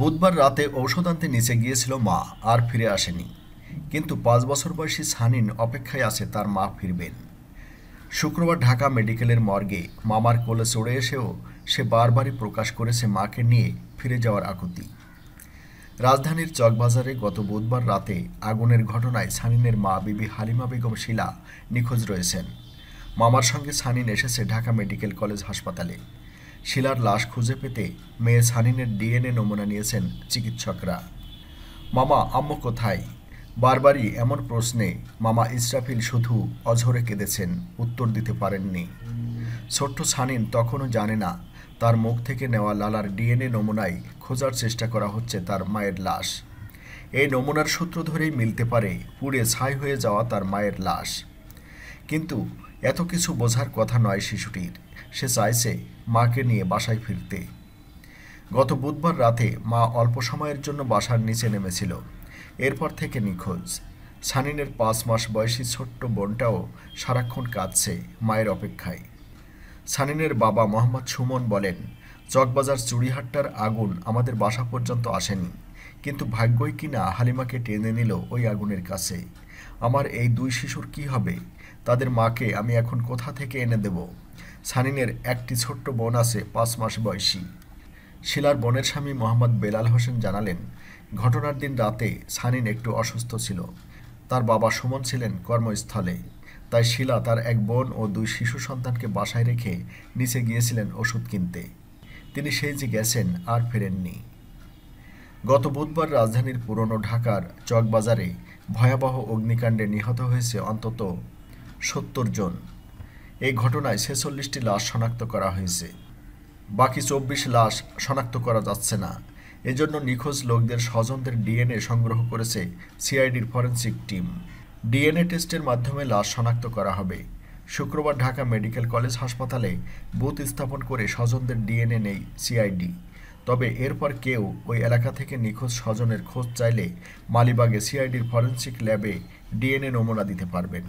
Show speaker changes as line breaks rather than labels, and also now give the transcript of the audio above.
বুধবার রাতে ঔষধ আনতে নিচে গিয়েছিল মা আর ফিরে আসেনি কিন্তু পাঁচ বছর বয়সী সানিন অপেক্ষায় আছে তার মা ফিরবেন শুক্রবার ঢাকা মেডিকেলের মর্গে মামার কোলে চড়ে এসেও সে বারবারই প্রকাশ করেছে মাকে নিয়ে ফিরে যাওয়ার আকুতি রাজধানীর চকবাজারে গত বুধবার রাতে আগুনের ঘটনায় সানিনের মা বিবি হালিমা বেগম শিলা নিখোঁজ রয়েছেন মামার সঙ্গে সানিন এসেছে ঢাকা মেডিকেল কলেজ হাসপাতালে শিলার লাশ খুঁজে পেতে মেয়ে সানিনের ডিএনএ নমুনা নিয়েছেন চিকিৎসকরা মামা আম্মু কোথায় বারবারই এমন প্রশ্নে মামা ইসরাফিল শুধু অঝরে কেঁদেছেন উত্তর দিতে পারেননি ছোট্ট সানিন তখনও জানে না তার মুখ থেকে নেওয়া লালার ডিএনএ নমুনায় খোঁজার চেষ্টা করা হচ্ছে তার মায়ের লাশ এই নমুনার সূত্র ধরেই মিলতে পারে পুড়ে ছাই হয়ে যাওয়া তার মায়ের লাশ কিন্তু এত কিছু বোঝার কথা নয় শিশুটির সে চাইছে মাকে নিয়ে বাসায় ফিরতে গত বুধবার রাতে মা অল্প সময়ের জন্য বাসার নিচে নেমেছিল এরপর থেকে নিখোঁজ সানিনের পাঁচ মাস বয়সী ছোট্ট বোনটাও সারাক্ষণ কাঁদছে মায়ের অপেক্ষায় সানিনের বাবা মোহাম্মদ সুমন বলেন চকবাজার চুড়িহাট্টার আগুন আমাদের বাসা পর্যন্ত আসেনি কিন্তু ভাগ্যই কিনা হালিমাকে টেনে নিল ওই আগুনের কাছে আমার এই দুই শিশুর কি হবে তাদের মাকে আমি এখন কোথা থেকে এনে দেব সানিনের একটি ছোট্ট বোন আছে পাঁচ মাস বয়সী শিলার বনের স্বামী মোহাম্মদ বেলাল হোসেন জানালেন ঘটনার দিন রাতে সানিন একটু অসুস্থ ছিল তার বাবা সুমন ছিলেন কর্মস্থলে তাই শিলা তার এক বোন ও দুই শিশু সন্তানকে বাসায় রেখে নিচে গিয়েছিলেন ওষুধ কিনতে তিনি সেই যে গেছেন আর ফেরেননি গত বুধবার রাজধানীর পুরনো ঢাকার চকবাজারে ভয়াবহ অগ্নিকাণ্ডে নিহত হয়েছে অন্তত সত্তর জন এই ঘটনায় ছেচল্লিশটি লাশ শনাক্ত করা হয়েছে বাকি চব্বিশ লাশ শনাক্ত করা যাচ্ছে না এজন্য নিখোঁজ লোকদের স্বজনদের ডিএনএ সংগ্রহ করেছে সিআইডির ফরেন্সিক টিম ডিএনএ টেস্টের মাধ্যমে লাশ শনাক্ত করা হবে শুক্রবার ঢাকা মেডিকেল কলেজ হাসপাতালে বুথ স্থাপন করে স্বজনদের ডিএনএ নেই সিআইডি তবে এরপর কেউ ওই এলাকা থেকে নিখোঁজ স্বজনের খোঁজ চাইলে মালিবাগে সিআইডির ফরেন্সিক ল্যাবে ডিএনএ নমুনা দিতে পারবেন